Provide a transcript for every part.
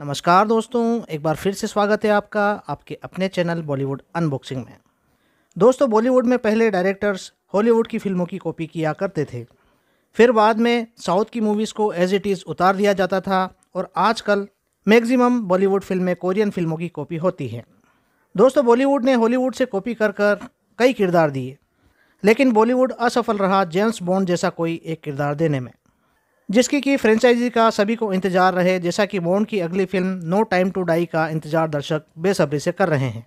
नमस्कार दोस्तों एक बार फिर से स्वागत है आपका आपके अपने चैनल बॉलीवुड अनबॉक्सिंग में दोस्तों बॉलीवुड में पहले डायरेक्टर्स हॉलीवुड की फिल्मों की कॉपी किया करते थे फिर बाद में साउथ की मूवीज़ को एज इट इज़ उतार दिया जाता था और आजकल मैक्सिमम बॉलीवुड फिल्में कोरियन फिल्मों की कॉपी होती हैं दोस्तों बॉलीवुड ने हॉलीवुड से कॉपी कर कर कई किरदार दिए लेकिन बॉलीवुड असफल रहा जेम्स बॉन्ड जैसा कोई एक किरदार देने में जिसकी कि फ्रेंचाइजी का सभी को इंतजार रहे जैसा कि बॉन्ड की अगली film no time to die का इंतजार दर्शक बेसब्री से कर रहे हैं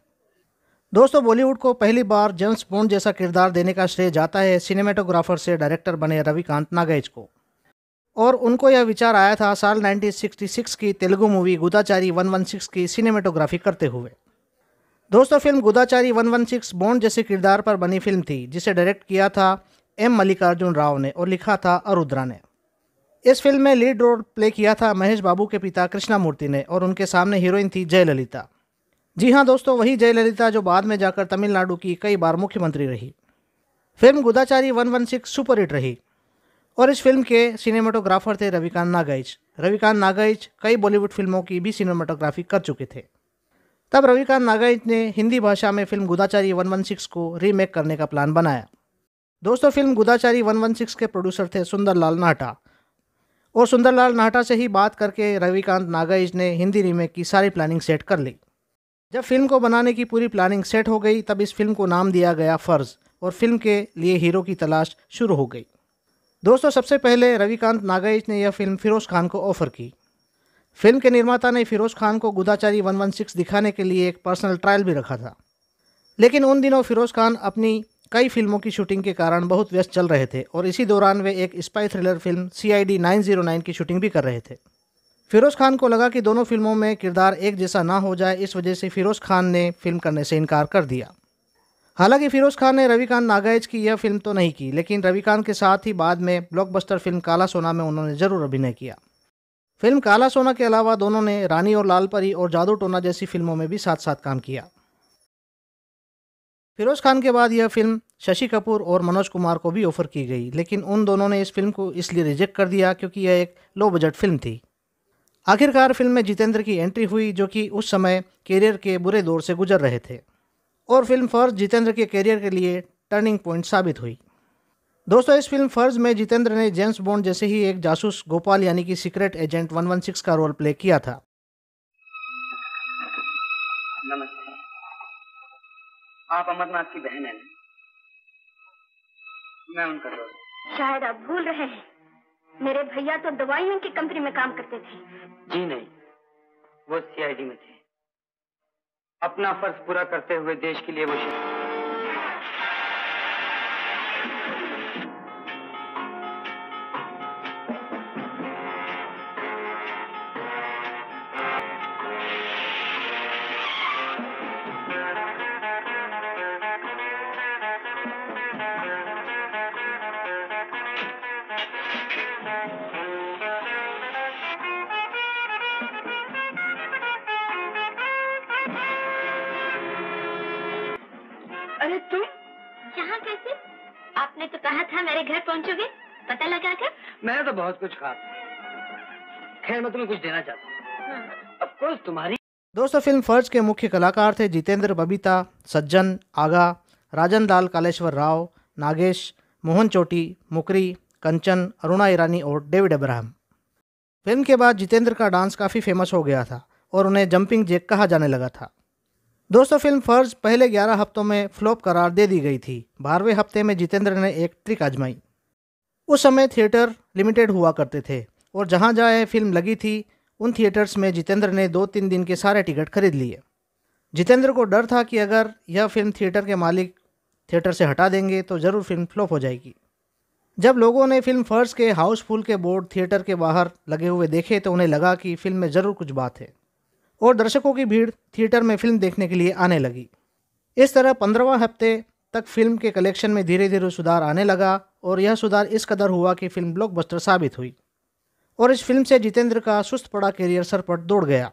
दोस्तों बॉलीवुड को पहली बार जेम्स बॉन्ड जैसा किरदार देने का श्रेय जाता है सिनेमेटोग्राफर से डायरेक्टर बने रविकांत नागैज को और उनको यह विचार आया था साल 1966 की तेलुगु मूवी गुदाचारी 116 की सिनेमेटोग्राफी करते हुए दोस्तों फिल्म गुदाचारी 116 बॉन्ड जैसे किरदार पर बनी फिल्म थी जिसे डायरेक्ट किया था एम मल्लिकार्जुन राव ने और लिखा था अरुद्रा ने इस फिल्म में लीड रोल प्ले किया था महेश बाबू के पिता कृष्णा मूर्ति ने और उनके सामने हीरोइन थी जयललिता जी हाँ दोस्तों वही जयललिता जो बाद में जाकर तमिलनाडु की कई बार मुख्यमंत्री रही फिल्म गुदाचारी 116 सुपर हिट रही और इस फिल्म के सिनेमाटोग्राफर थे रविकांत नागाइच रविकांत नागाइच कई बॉलीवुड फिल्मों की भी सिनेमाटोग्राफी कर चुके थे तब रविकांत नागाइच ने हिंदी भाषा में फिल्म गुदाचारी 116 को रीमेक करने का प्लान बनाया दोस्तों फिल्म गुदाचारी 116 के प्रोड्यूसर थे सुंदरलाल लाल नाहटा और सुंदरलाल नाहटा से ही बात करके रविकांत नागाइज ने हिंदी रीमेक की सारी प्लानिंग सेट कर ली जब फिल्म को बनाने की पूरी प्लानिंग सेट हो गई तब इस फिल्म को नाम दिया गया फ़र्ज़ और फिल्म के लिए हीरो की तलाश शुरू हो गई दोस्तों सबसे पहले रविकांत नागाइज ने यह फिल्म फ़िरोज़ खान को ऑफ़र की फिल्म के निर्माता ने फ़िरोज़ खान को गुदाचारी 116 दिखाने के लिए एक पर्सनल ट्रायल भी रखा था लेकिन उन दिनों फ़िरोज़ खान अपनी कई फिल्मों की शूटिंग के कारण बहुत व्यस्त चल रहे थे और इसी दौरान वे एक spy thriller film C I D nine zero nine की शूटिंग भी कर रहे थे फिरोज़ खान को लगा कि दोनों फिल्मों में किरदार एक जैसा ना हो जाए इस वजह से फिरोज़ खान ने फिल्म करने से इनकार कर दिया हालांकि फिरोज़ खान ने रविकांत नागैज की यह फिल्म तो नहीं की लेकिन रविकांत के साथ ही बाद में ब्लॉकबस्टर फिल्म काला सोना में उन्होंने ज़रूर अभिनय किया फिल्म काला सोना के अलावा दोनों ने रानी और लाल परी और जादू टोना जैसी फिल्मों में भी साथ साथ काम किया फिरोज़ खान के बाद यह फिल्म शशि कपूर और मनोज कुमार को भी ऑफर की गई लेकिन उन दोनों ने इस फिल्म को इसलिए रिजेक्ट कर दिया क्योंकि यह एक लो बजट फिल्म थी आखिरकार फिल्म में जितेंद्र की एंट्री हुई जो कि उस समय कैरियर के बुरे दौर से गुजर रहे थे और फिल्म फर्ज जितेंद्र के कैरियर के लिए टर्निंग पॉइंट साबित हुई दोस्तों इस फिल्म फर्ज में जितेंद्र ने जेम्स बॉन्ड जैसे ही एक जासूस गोपाल यानी कि सीक्रेट एजेंट 116 का रोल प्ले किया था आप अमरनाथ की बहन है मैं उनका दोस्त शायद आप भूल रहे हैं मेरे भैया तो दवाइयों की कंपनी में काम करते थे जी नहीं वो सीआईडी में थे अपना फर्ज पूरा करते हुए देश के लिए वो यहाँ कैसे आपने तो कहा था मेरे घर पहुँचोगे पता लगा क्या मैंने तो बहुत कुछ कहा खैर मैं तुम्हें कुछ देना चाहता हूँ हाँ। तुम्हारी दोस्तों फिल्म फर्ज के मुख्य कलाकार थे जितेंद्र बबीता सज्जन आगा राजन लाल कालेश्वर राव नागेश मोहन चोटी मुकरी कंचन अरुणा ईरानी और डेविड अब्राहम फिल्म के बाद जितेंद्र का डांस काफ़ी फेमस हो गया था और उन्हें जंपिंग जेक कहा जाने लगा था दोस्तों फिल्म फर्ज पहले 11 हफ्तों में फ्लॉप करार दे दी गई थी बारहवें हफ्ते में जितेंद्र ने एक ट्रिक आजमाई उस समय थिएटर लिमिटेड हुआ करते थे और जहाँ जहाँ फिल्म लगी थी उन थिएटर्स में जितेंद्र ने दो तीन दिन के सारे टिकट खरीद लिए जितेंद्र को डर था कि अगर यह फिल्म थिएटर के मालिक थिएटर से हटा देंगे तो ज़रूर फिल्म फ्लॉप हो जाएगी जब लोगों ने फिल्म फर्ज के हाउसफुल के बोर्ड थिएटर के बाहर लगे हुए देखे तो उन्हें लगा कि फिल्म में ज़रूर कुछ बात है और दर्शकों की भीड़ थिएटर में फिल्म देखने के लिए आने लगी इस तरह पंद्रहवा हफ्ते तक फिल्म के कलेक्शन में धीरे धीरे सुधार आने लगा और यह सुधार इस कदर हुआ कि फिल्म ब्लॉकबस्टर साबित हुई और इस फिल्म से जितेंद्र का सुस्त पड़ा करियर सरपट दौड़ गया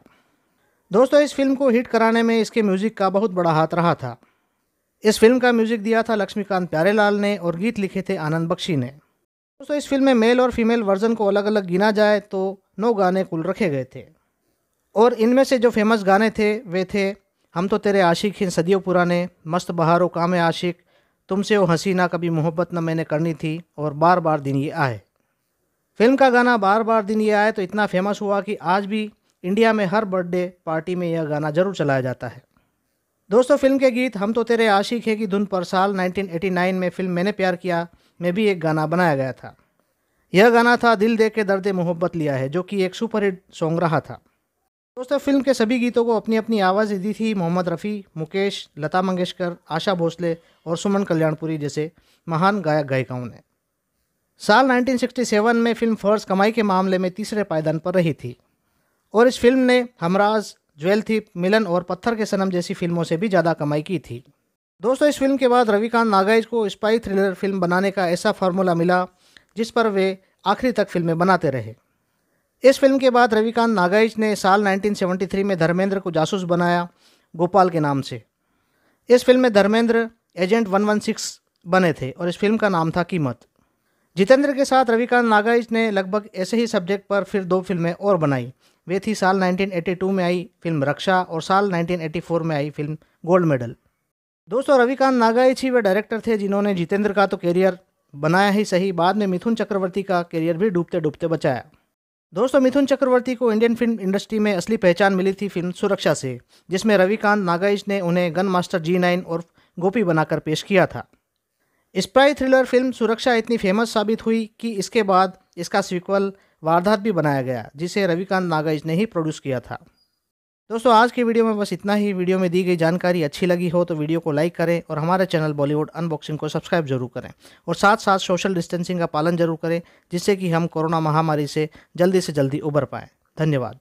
दोस्तों इस फिल्म को हिट कराने में इसके म्यूज़िक का बहुत बड़ा हाथ रहा था इस फिल्म का म्यूज़िक दिया था लक्ष्मीकांत प्यारेलाल ने और गीत लिखे थे आनंद बख्शी ने दोस्तों इस फिल्म में मेल और फीमेल वर्जन को अलग अलग गिना जाए तो नौ गाने कुल रखे गए थे और इनमें से जो फेमस गाने थे वे थे हम तो तेरे आशिक हैं सदियों पुराने मस्त बहारो काम आशिक तुमसे वो हसीना कभी मोहब्बत न मैंने करनी थी और बार बार दिन ये आए फिल्म का गाना बार बार दिन ये आए तो इतना फेमस हुआ कि आज भी इंडिया में हर बर्थडे पार्टी में यह गाना जरूर चलाया जाता है दोस्तों फिल्म के गीत हम तो तेरे आशिक है कि धुन पर साल 1989 में फिल्म मैंने प्यार किया में भी एक गाना बनाया गया था यह गाना था दिल दे के दर्द मोहब्बत लिया है जो कि एक सुपरहिट सॉन्ग रहा था दोस्तों फिल्म के सभी गीतों को अपनी अपनी आवाज़ दी थी मोहम्मद रफ़ी मुकेश लता मंगेशकर आशा भोसले और सुमन कल्याणपुरी जैसे महान गायक गायिकाओं ने साल 1967 में फिल्म फर्स्ट कमाई के मामले में तीसरे पायदान पर रही थी और इस फिल्म ने हमराज ज्वेल थी मिलन और पत्थर के सनम जैसी फिल्मों से भी ज़्यादा कमाई की थी दोस्तों इस फिल्म के बाद रविकांत नागाइज को स्पाई थ्रिलर फिल्म बनाने का ऐसा फार्मूला मिला जिस पर वे आखिरी तक फिल्में बनाते रहे इस फिल्म के बाद रविकांत नागाइज ने साल 1973 में धर्मेंद्र को जासूस बनाया गोपाल के नाम से इस फिल्म में धर्मेंद्र एजेंट 116 बने थे और इस फिल्म का नाम था कीमत जितेंद्र के साथ रविकांत नागाइज ने लगभग ऐसे ही सब्जेक्ट पर फिर दो फिल्में और बनाई वे थी साल 1982 में आई फिल्म रक्षा और साल 1984 में आई फिल्म गोल्ड मेडल दोस्तों रविकांत नागाइच ही वे डायरेक्टर थे जिन्होंने जितेंद्र का तो करियर बनाया ही सही बाद में मिथुन चक्रवर्ती का करियर भी डूबते डूबते बचाया दोस्तों मिथुन चक्रवर्ती को इंडियन फिल्म इंडस्ट्री में असली पहचान मिली थी फिल्म सुरक्षा से जिसमें रविकांत नागाइश ने उन्हें गन मास्टर जी नाइन और गोपी बनाकर पेश किया था स्प्राई थ्रिलर फिल्म सुरक्षा इतनी फेमस साबित हुई कि इसके बाद इसका सीक्वल वारदात भी बनाया गया जिसे रविकांत नागाइज ने ही प्रोड्यूस किया था दोस्तों आज की वीडियो में बस इतना ही वीडियो में दी गई जानकारी अच्छी लगी हो तो वीडियो को लाइक करें और हमारे चैनल बॉलीवुड अनबॉक्सिंग को सब्सक्राइब जरूर करें और साथ साथ सोशल डिस्टेंसिंग का पालन जरूर करें जिससे कि हम कोरोना महामारी से जल्दी से जल्दी उबर पाएँ धन्यवाद